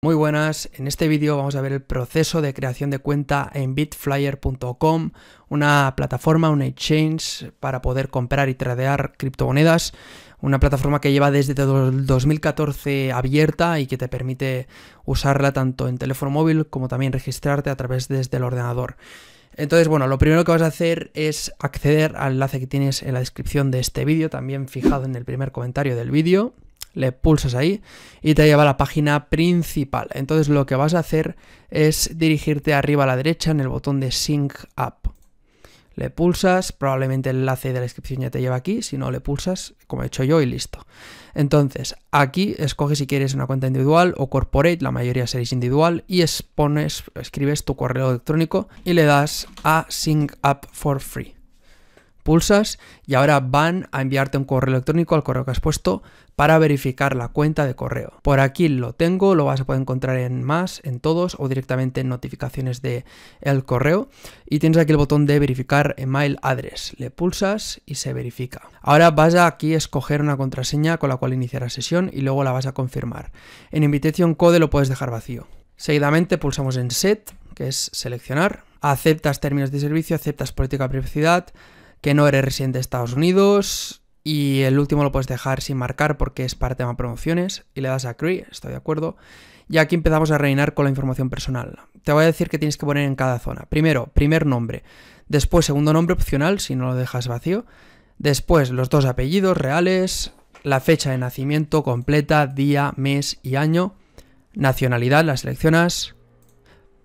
Muy buenas, en este vídeo vamos a ver el proceso de creación de cuenta en bitflyer.com, una plataforma, un exchange para poder comprar y tradear criptomonedas, una plataforma que lleva desde 2014 abierta y que te permite usarla tanto en teléfono móvil como también registrarte a través desde el ordenador. Entonces, bueno, lo primero que vas a hacer es acceder al enlace que tienes en la descripción de este vídeo, también fijado en el primer comentario del vídeo le pulsas ahí y te lleva a la página principal. Entonces lo que vas a hacer es dirigirte arriba a la derecha en el botón de Sync Up. Le pulsas, probablemente el enlace de la descripción ya te lleva aquí, si no le pulsas, como he hecho yo, y listo. Entonces, aquí escoges si quieres una cuenta individual o corporate, la mayoría seréis individual, y escribes tu correo electrónico y le das a Sync Up for Free pulsas y ahora van a enviarte un correo electrónico al correo que has puesto para verificar la cuenta de correo. Por aquí lo tengo, lo vas a poder encontrar en más, en todos o directamente en notificaciones de el correo y tienes aquí el botón de verificar email address. Le pulsas y se verifica. Ahora vas a aquí escoger una contraseña con la cual iniciar la sesión y luego la vas a confirmar. En Invitation Code lo puedes dejar vacío. Seguidamente pulsamos en Set, que es seleccionar. Aceptas términos de servicio, aceptas política de privacidad, que no eres residente de Estados Unidos. Y el último lo puedes dejar sin marcar porque es para tema promociones. Y le das a Cree, estoy de acuerdo. Y aquí empezamos a reinar con la información personal. Te voy a decir que tienes que poner en cada zona. Primero, primer nombre. Después, segundo nombre opcional, si no lo dejas vacío. Después, los dos apellidos reales. La fecha de nacimiento completa, día, mes y año. Nacionalidad, la seleccionas.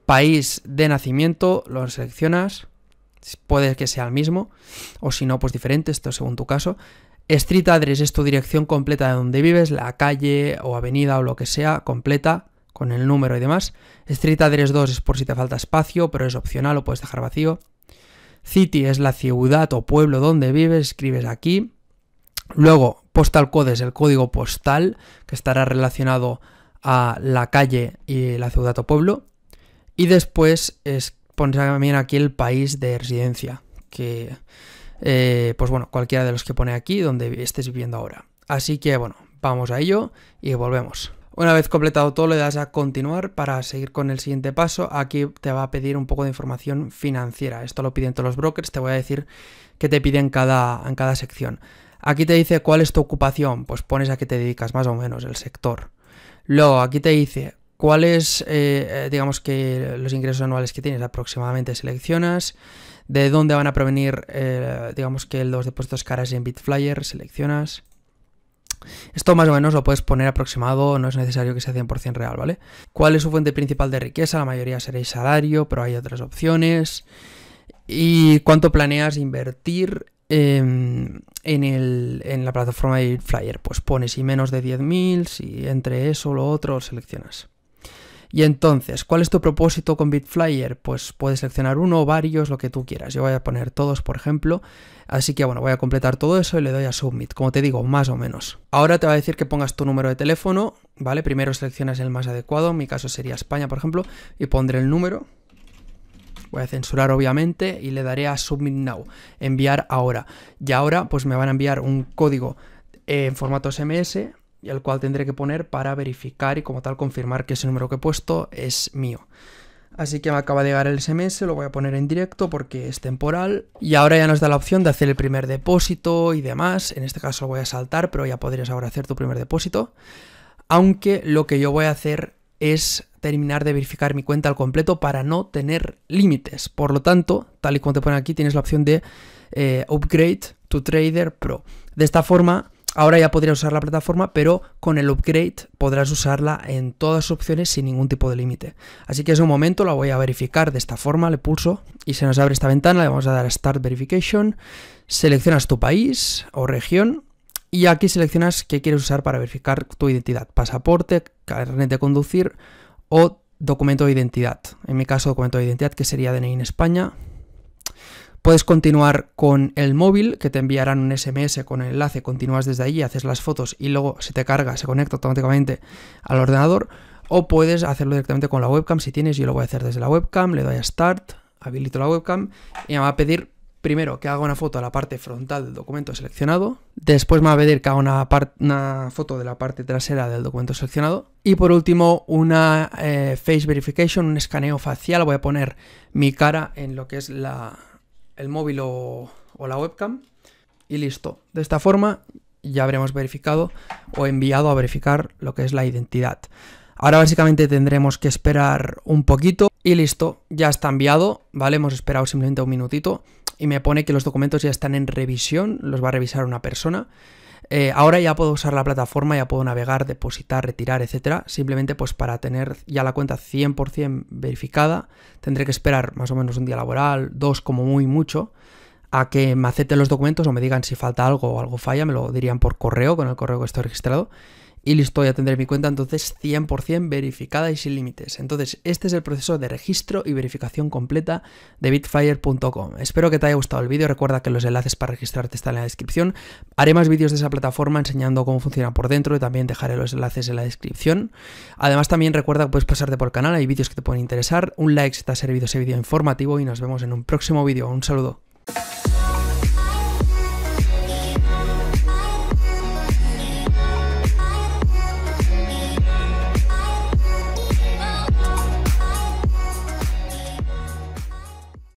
País de nacimiento, lo seleccionas puede que sea el mismo, o si no, pues diferente, esto según tu caso. Street address es tu dirección completa de donde vives, la calle o avenida o lo que sea, completa, con el número y demás. Street address 2 es por si te falta espacio, pero es opcional, o puedes dejar vacío. City es la ciudad o pueblo donde vives, escribes aquí. Luego, postal code es el código postal que estará relacionado a la calle y la ciudad o pueblo. Y después es Pones también aquí el país de residencia, que eh, pues bueno, cualquiera de los que pone aquí donde estés viviendo ahora. Así que bueno, vamos a ello y volvemos. Una vez completado todo le das a continuar para seguir con el siguiente paso. Aquí te va a pedir un poco de información financiera. Esto lo piden todos los brokers. Te voy a decir qué te piden cada, en cada sección. Aquí te dice cuál es tu ocupación. Pues pones a qué te dedicas más o menos el sector. Luego aquí te dice cuáles, eh, eh, digamos que los ingresos anuales que tienes aproximadamente seleccionas, de dónde van a provenir, eh, digamos que los depósitos caras en Bitflyer, seleccionas. Esto más o menos lo puedes poner aproximado, no es necesario que sea 100% real, ¿vale? ¿Cuál es su fuente principal de riqueza? La mayoría seréis salario, pero hay otras opciones. ¿Y cuánto planeas invertir en, la plataforma de Bitflyer? Pues pones si menos de 10.000, si entre eso o lo otro, seleccionas. Y entonces, ¿cuál es tu propósito con Bitflyer? Pues puedes seleccionar uno o varios, lo que tú quieras. Yo voy a poner todos, por ejemplo. Así que bueno, voy a completar todo eso y le doy a Submit, como te digo, más o menos. Ahora te va a decir que pongas tu número de teléfono, ¿vale? Primero seleccionas el más adecuado, en mi caso sería España, por ejemplo, y pondré el número. Voy a censurar obviamente y le daré a Submit Now, enviar ahora. Y ahora pues me van a enviar un código eh, en formato SMS y el cual tendré que poner para verificar y como tal confirmar que ese número que he puesto es mío. Así que me acaba de llegar el SMS, lo voy a poner en directo porque es temporal. Y ahora ya nos da la opción de hacer el primer depósito y demás. En este caso lo voy a saltar, pero ya podrías ahora hacer tu primer depósito. Aunque lo que yo voy a hacer es terminar de verificar mi cuenta al completo para no tener límites. Por lo tanto, tal y como te ponen aquí, tienes la opción de eh, Upgrade to Trader Pro. De esta forma, Ahora ya podría usar la plataforma, pero con el upgrade podrás usarla en todas sus opciones sin ningún tipo de límite. Así que es un momento, la voy a verificar de esta forma, le pulso y se nos abre esta ventana, le vamos a dar a Start Verification, seleccionas tu país o región y aquí seleccionas qué quieres usar para verificar tu identidad, pasaporte, carnet de conducir o documento de identidad. En mi caso, documento de identidad que sería DNI en España, Puedes continuar con el móvil, que te enviarán un SMS con el enlace, continúas desde ahí, haces las fotos y luego se te carga, se conecta automáticamente al ordenador. O puedes hacerlo directamente con la webcam si tienes, yo lo voy a hacer desde la webcam, le doy a Start, habilito la webcam y me va a pedir primero que haga una foto a la parte frontal del documento seleccionado, después me va a pedir que haga una, foto de la parte trasera del documento seleccionado y por último una eh, face verification, un escaneo facial, voy a poner mi cara en lo que es la el móvil o, la webcam y listo. De esta forma ya habremos verificado o enviado a verificar lo que es la identidad. Ahora básicamente tendremos que esperar un poquito y listo, ya está enviado, ¿vale? Hemos esperado simplemente un minutito y me pone que los documentos ya están en revisión, los va a revisar una persona eh, ahora ya puedo usar la plataforma, ya puedo navegar, depositar, retirar, etcétera. Simplemente pues para tener ya la cuenta 100% verificada tendré que esperar más o menos un día laboral, dos como muy mucho, a que me acepten los documentos o me digan si falta algo o algo falla, me lo dirían por correo, con el correo que estoy registrado y listo, ya tendré mi cuenta entonces 100% verificada y sin límites. Entonces, este es el proceso de registro y verificación completa de bitfire.com. Espero que te haya gustado el vídeo, recuerda que los enlaces para registrarte están en la descripción. Haré más vídeos de esa plataforma enseñando cómo funciona por dentro y también dejaré los enlaces en la descripción. Además, también recuerda que puedes pasarte por el canal, hay vídeos que te pueden interesar. Un like si te ha servido ese vídeo informativo y nos vemos en un próximo vídeo. Un saludo.